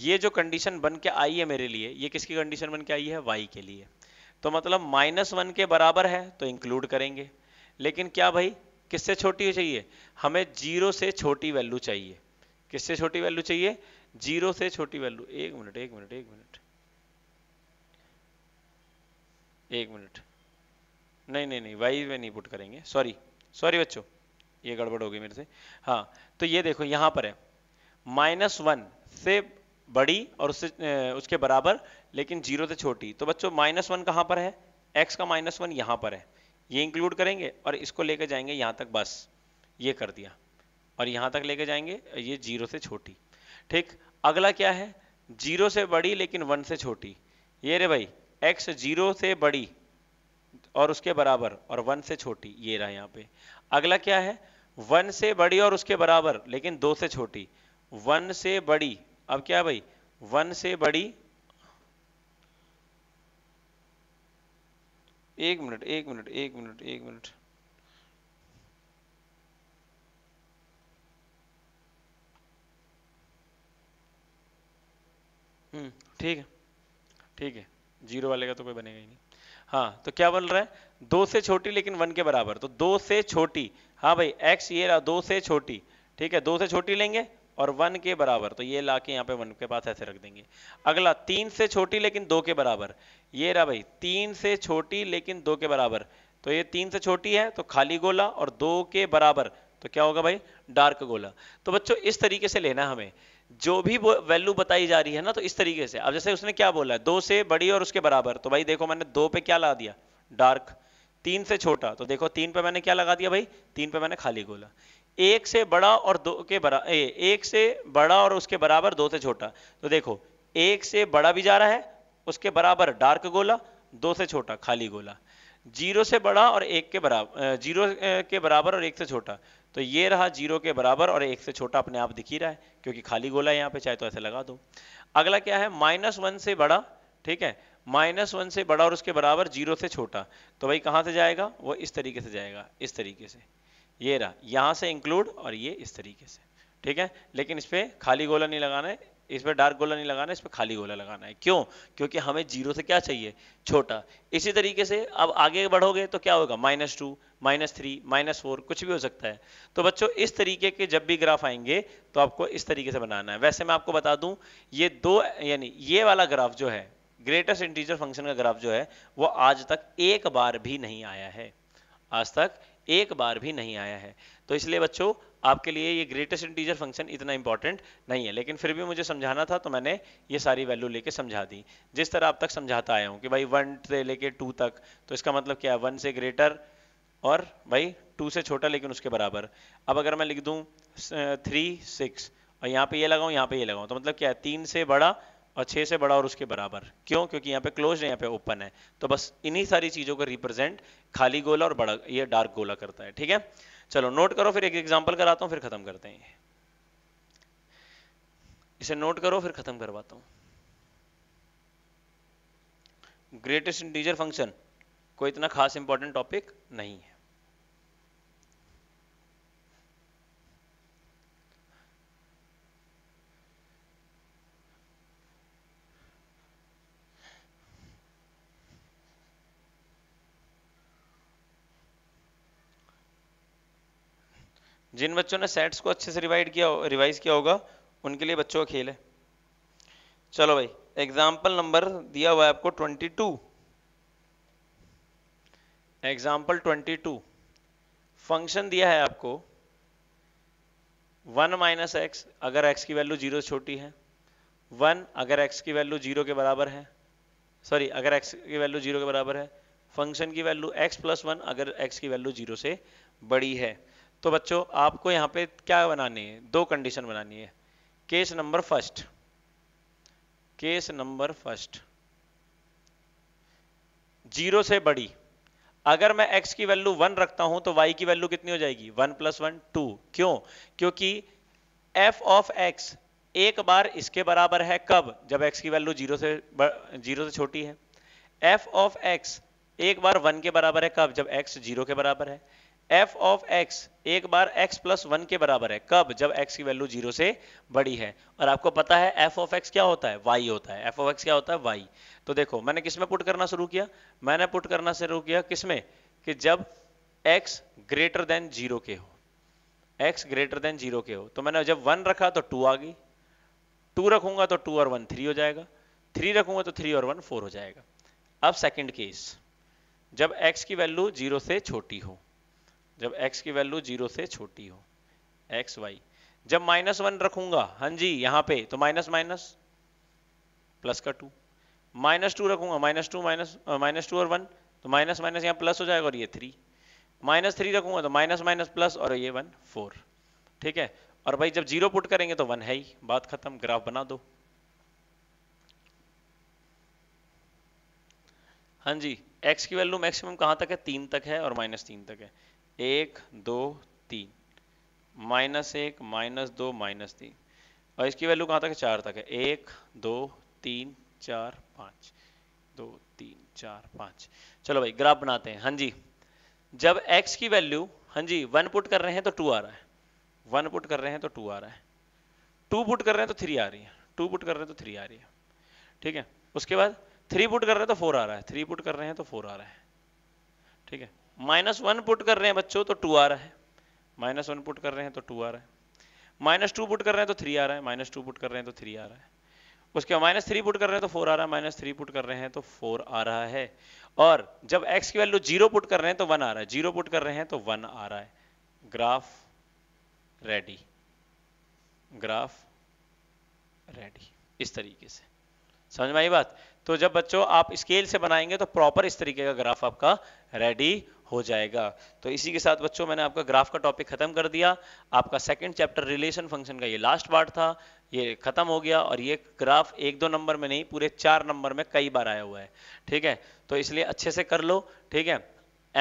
ये जो कंडीशन बन के आई है मेरे लिए ये किसकी कंडीशन बन के आई है वाई के लिए तो मतलब माइनस वन के बराबर है तो इंक्लूड करेंगे लेकिन क्या भाई किससे छोटी चाहिए हमें जीरो से छोटी वैल्यू चाहिए किससे छोटी वैल्यू चाहिए जीरो से छोटी वैल्यू एक मिनट एक मिनट एक मिनट एक मिनट नहीं नहीं नहीं वाई में नहीं पुट करेंगे सॉरी सॉरी बच्चों ये गड़बड़ होगी मेरे से हाँ तो ये देखो यहाँ पर है माइनस वन से बड़ी और उससे उसके बराबर लेकिन जीरो से छोटी तो बच्चों माइनस वन कहाँ पर है एक्स का माइनस वन यहाँ पर है ये इंक्लूड करेंगे और इसको लेकर जाएंगे यहाँ तक बस ये कर दिया और यहाँ तक लेके जाएंगे ये जीरो से छोटी ठीक अगला क्या है जीरो से बड़ी लेकिन वन से छोटी ये रे भाई एक्स जीरो से बड़ी और उसके बराबर और वन से छोटी ये रहा यहाँ पे अगला क्या है वन से बड़ी और उसके बराबर लेकिन दो से छोटी वन से बड़ी अब क्या भाई वन से बड़ी एक मिनट एक मिनट एक मिनट एक मिनट हम्म ठीक है ठीक है जीरो वाले का तो कोई बनेगा ही नहीं हाँ तो क्या बोल रहा है दो से छोटी लेकिन वन के बराबर तो दो से छोटी हाँ भाई एक्स ये रहा दो से छोटी ठीक है दो से छोटी लेंगे और वन के बराबर तो ये ला के यहाँ पे वन के पास ऐसे रख देंगे अगला तीन से छोटी लेकिन दो के बराबर ये रहा भाई तीन से छोटी लेकिन दो के बराबर तो ये तीन से छोटी है तो खाली गोला और दो के बराबर तो क्या होगा भाई डार्क गोला तो बच्चों इस तरीके से लेना हमें जो भी वैल्यू बताई जा रही है ना तो इस तरीके से अब जैसे उसने क्या बोला है दो से बड़ी और उसके बराबर तो भाई देखो मैंने दो पे क्या ला दिया डार्क तीन से छोटा तो देखो तीन पे मैंने क्या लगा दिया भाई तीन पे मैंने खाली गोला एक से बड़ा और दो के बराबर एक से बड़ा और उसके बराबर दो से छोटा तो देखो एक से बड़ा भी जा रहा है उसके बराबर डार्क गोला दो से छोटा खाली गोला जीरो से बड़ा और एक के बराबर जीरो के बराबर और एक से छोटा तो ये रहा जीरो के बराबर और एक से छोटा अपने आप दिखी रहा है क्योंकि खाली गोला यहाँ पे चाहे तो ऐसे लगा दो अगला क्या है माइनस वन से बड़ा ठीक है माइनस वन से बड़ा और उसके बराबर जीरो से छोटा तो भाई कहाँ से जाएगा वो इस तरीके से जाएगा इस तरीके से ये रहा यहाँ से इंक्लूड और ये इस तरीके से ठीक है लेकिन इस पर खाली गोला नहीं लगाना है इस पर डार्क गोला नहीं लगाना इस पर खाली गोला लगाना है क्यों क्योंकि हमें जीरो से क्या चाहिए छोटा इसी तरीके से अब आगे बढ़ोगे तो क्या होगा minus two minus three minus four कुछ भी हो सकता है तो बच्चों इस तरीके के जब भी ग्राफ आएंगे तो आपको इस तरीके से बनाना है वैसे मैं आपको बता दूं ये दो यानी ये वाला ग्राफ जो है ग्रेटेस्ट इंटीजर फंक्शन का ग्राफ जो है वो आज तक एक बार भी नहीं आया है आज तक एक बार भी नहीं आया है तो इसलिए बच्चों आपके लिए ये ग्रेटेस्ट इंटीजर फंक्शन इतना इंपॉर्टेंट नहीं है लेकिन फिर भी मुझे समझाना था तो मैंने ये सारी वैल्यू लेके समझा दी जिस तरह आप तक समझाता आया हूँ कि भाई वन से लेके टू तक तो इसका मतलब क्या है वन से ग्रेटर और भाई टू से छोटा लेकिन उसके बराबर अब अगर मैं लिख दूँ थ्री सिक्स और यहाँ पे ये लगाऊँ यहाँ पे ये लगाऊँ तो मतलब क्या है तीन से बड़ा और छः से बड़ा और उसके बराबर क्यों क्योंकि यहाँ पे क्लोज है यहाँ पे ओपन है तो बस इन्हीं सारी चीज़ों को रिप्रेजेंट खाली गोला और बड़ा ये डार्क गोला करता है ठीक है चलो नोट करो फिर एक एग्जाम्पल कराता हूँ फिर खत्म करते हैं इसे नोट करो फिर खत्म करवाता हूं ग्रेटेस्ट इंटीजर फंक्शन कोई इतना खास इंपॉर्टेंट टॉपिक नहीं है जिन बच्चों ने सेट्स को अच्छे से रिवाइड किया रिवाइज किया होगा उनके लिए बच्चों का खेल है चलो भाई एग्जाम्पल नंबर दिया हुआ है आपको 22 एग्जाम्पल टू फंक्शन दिया है आपको वन माइनस एक्स अगर एक्स की वैल्यू जीरो छोटी है वन अगर एक्स की वैल्यू जीरो के बराबर है सॉरी अगर एक्स की वैल्यू जीरो के बराबर है फंक्शन की वैल्यू एक्स प्लस वन अगर एक्स की वैल्यू जीरो से बड़ी है तो बच्चों आपको यहां पे क्या बनानी है दो कंडीशन बनानी है case number first case number first zero से बड़ी अगर मैं x की वैल्यू वन रखता हूं तो y की वैल्यू कितनी हो जाएगी वन प्लस वन टू क्यों क्योंकि f ऑफ x एक बार इसके बराबर है कब जब x की वैल्यू जीरो से जीरो से छोटी है f ऑफ x एक बार वन के बराबर है कब जब x जीरो के बराबर है एफ ऑफ एक्स एक बार एक्स प्लस वन के बराबर है कब जब एक्स की वैल्यू जीरो से बड़ी है और आपको पता है एफ ऑफ एक्स क्या होता है वाई होता है एफ ऑफ एक्स क्या होता है वाई तो देखो मैंने किसमें पुट करना शुरू किया मैंने पुट करना शुरू किया किसमें कि जब एक्स ग्रेटर देन जीरो के हो एक्स ग्रेटर देन जीरो के हो तो मैंने जब वन रखा तो टू आ गई टू रखूंगा तो टू और वन थ्री हो जाएगा थ्री रखूंगा तो थ्री और वन फोर हो जाएगा अब सेकेंड केस जब एक्स की वैल्यू जीरो से छोटी हो जब x की वैल्यू जीरो से छोटी हो एक्स वाई जब माइनस वन रखूंगा हाँ जी यहां पे तो माइनस माइनस प्लस का टू माइनस टू रखूंगा minus two minus minus two और वन तो माइनस माइनस यहाँ प्लस हो जाएगा और ये थ्री माइनस थ्री रखूंगा तो माइनस माइनस प्लस और ये वन फोर ठीक है और भाई जब जीरो पुट करेंगे तो वन है ही बात खत्म ग्राफ बना दो हाँ जी एक्स की वैल्यू मैक्सिमम कहां तक है तीन तक है और माइनस तीन तक है एक दो तीन माइनस एक माइनस दो माइनस तीन और इसकी वैल्यू कहाँ तक है चार तक है एक दो तीन चार पाँच दो तीन चार पाँच चलो भाई ग्राफ बनाते हैं हाँ जी जब x की वैल्यू हाँ जी वन पुट कर रहे हैं तो टू आ रहा है वन पुट कर रहे हैं तो टू आ रहा है टू पुट कर रहे हैं तो थ्री आ रही है टू पुट कर रहे हैं तो थ्री आ रही है ठीक है उसके बाद थ्री पुट कर रहे हैं तो फोर आ रहा है थ्री पुट कर रहे हैं तो फोर आ रहा है ठीक है माइनस वन पुट कर रहे हैं बच्चों तो टू आ रहा है माइनस वन पुट कर रहे हैं तो टू आ रहा है माइनस टू पुट कर रहे हैं तो थ्री आ रहा है माइनस टू पुट कर रहे हैं तो थ्री आ रहा है उसके माइनस थ्री पुट कर रहे हैं तो फोर आ रहा है माइनस थ्री पुट कर रहे हैं तो फोर आ रहा है और जब एक्स की वैल्यू जीरो पुट कर रहे हैं तो वन आ रहा है जीरो पुट कर रहे हैं तो वन आ रहा है ग्राफ रेडी ग्राफ रेडी इस तरीके से समझ में आई बात तो जब बच्चों आप स्केल से बनाएंगे तो प्रॉपर इस तरीके का ग्राफ आपका रेडी हो जाएगा तो इसी के साथ बच्चों मैंने आपका ग्राफ का टॉपिक खत्म कर दिया आपका सेकंड चैप्टर रिलेशन फंक्शन का ये लास्ट पार्ट था ये खत्म हो गया और ये ग्राफ एक दो नंबर में नहीं पूरे चार नंबर में कई बार आया हुआ है ठीक है तो इसलिए अच्छे से कर लो ठीक है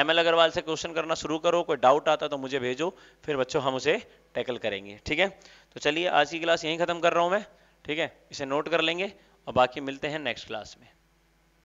एम एल अग्रवाल से क्वेश्चन करना शुरू करो कोई डाउट आता तो मुझे भेजो फिर बच्चों हम उसे टैकल करेंगे ठीक है तो चलिए आज की क्लास यहीं खत्म कर रहा हूँ मैं ठीक है इसे नोट कर लेंगे और बाकी मिलते हैं नेक्स्ट क्लास में